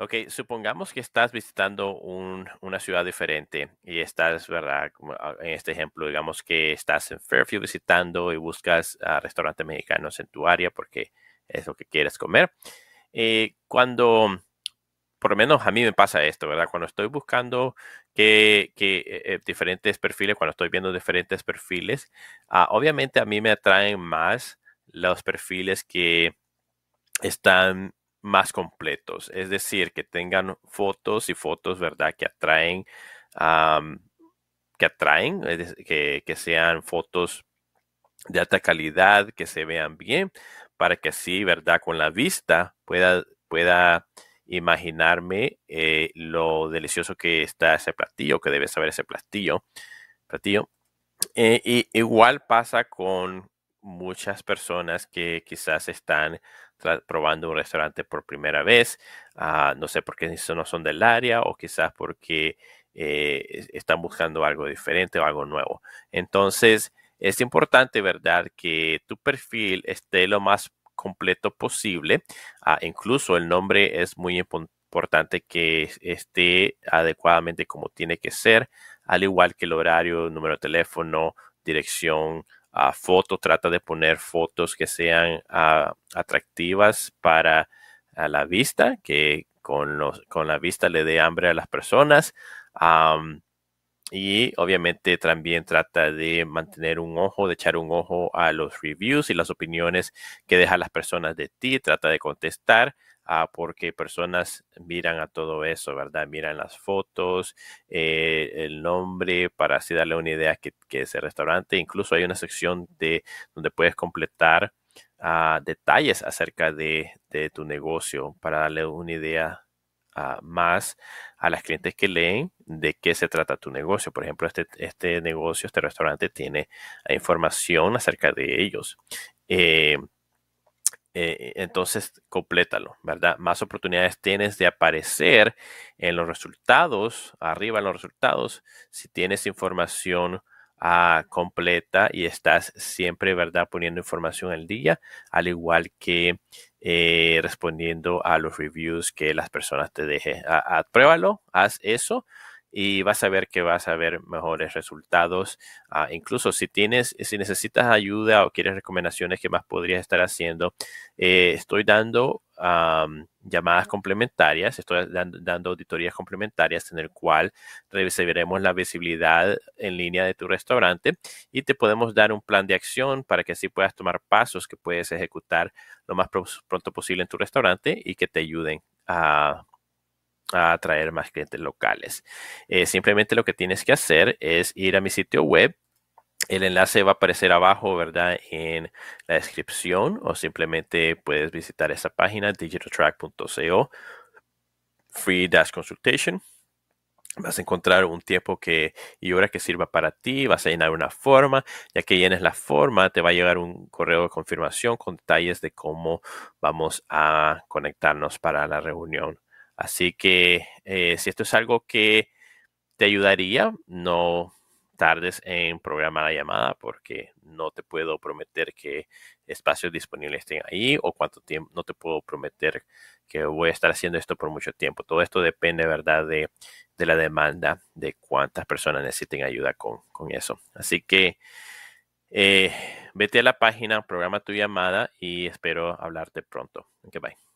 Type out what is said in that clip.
Ok, supongamos que estás visitando una ciudad diferente y estás, ¿verdad? Ah, en este ejemplo, digamos que estás en Fairfield visitando y buscas a ah, restaurantes mexicanos en tu área porque es lo que quieres comer. Eh, cuando, por lo menos a mí me pasa esto, ¿verdad? Cuando estoy buscando que, eh, eh, diferentes perfiles, cuando estoy viendo diferentes perfiles, ah, obviamente a mí me atraen más los perfiles que están más completos, es decir, que tengan fotos y fotos, ¿verdad? Que atraen, que atraen, que, sean fotos de alta calidad, que se vean bien, para que así, ¿verdad? Con la vista pueda, pueda imaginarme eh, lo delicioso que está ese platillo, que debe saber ese platillo. platillo. Eh, y igual pasa con muchas personas que quizás están probando un restaurante por primera vez, ah, no sé por qué no son del área o quizás porque eh, están buscando algo diferente o algo nuevo. Entonces, es importante, ¿verdad?, que tu perfil esté lo más completo posible. Ah, incluso el nombre es muy importante que esté adecuadamente como tiene que ser, al igual que el horario, número de teléfono, dirección, foto trata de poner fotos que sean ah, atractivas para la vista, que con, la vista le dé hambre a las personas. y obviamente también trata de mantener un ojo, de echar un ojo a los reviews y las opiniones que dejan las personas de ti, trata de contestar porque personas miran a todo eso, ¿verdad? Miran las fotos, eh, el nombre, para así darle una idea que, que, es el restaurante. Incluso hay una sección de, donde puedes completar ah, detalles acerca de, tu negocio para darle una idea ah, más a las clientes que leen de qué se trata tu negocio. Por ejemplo, este, este negocio, este restaurante tiene información acerca de ellos. Eh, eh, entonces complétalo, ¿verdad? Más oportunidades tienes de aparecer en los resultados, arriba en los resultados, si tienes información ah, completa y estás siempre, ¿verdad? Poniendo información al día, al igual que eh, respondiendo a los reviews que las personas te dejen. Ah, ah, pruébalo, haz eso y vas a ver que vas a ver mejores resultados. Ah, incluso si tienes, si necesitas ayuda o quieres recomendaciones que más podrías estar haciendo, eh, estoy dando llamadas complementarias, estoy dando, auditorías complementarias en el cual recibiremos la visibilidad en línea de tu restaurante y te podemos dar un plan de acción para que así puedas tomar pasos que puedes ejecutar lo más pronto posible en tu restaurante y que te ayuden a a atraer más clientes locales. Eh, simplemente lo que tienes que hacer es ir a mi sitio web. El enlace va a aparecer abajo, ¿verdad? En la descripción o simplemente puedes visitar esa página digitaltrack.co free dash consultation. Vas a encontrar un tiempo que y hora que sirva para ti. Vas a llenar una forma. Ya que llenes la forma, te va a llegar un correo de confirmación con detalles de cómo vamos a conectarnos para la reunión Así que eh, si esto es algo que te ayudaría, no tardes en programar la llamada porque no te puedo prometer que espacios disponibles estén ahí o cuánto tiempo, no te puedo prometer que voy a estar haciendo esto por mucho tiempo. Todo esto depende, ¿verdad?, de, la demanda, de cuántas personas necesiten ayuda con, eso. Así que eh, vete a la página, programa tu llamada y espero hablarte pronto. Que bye.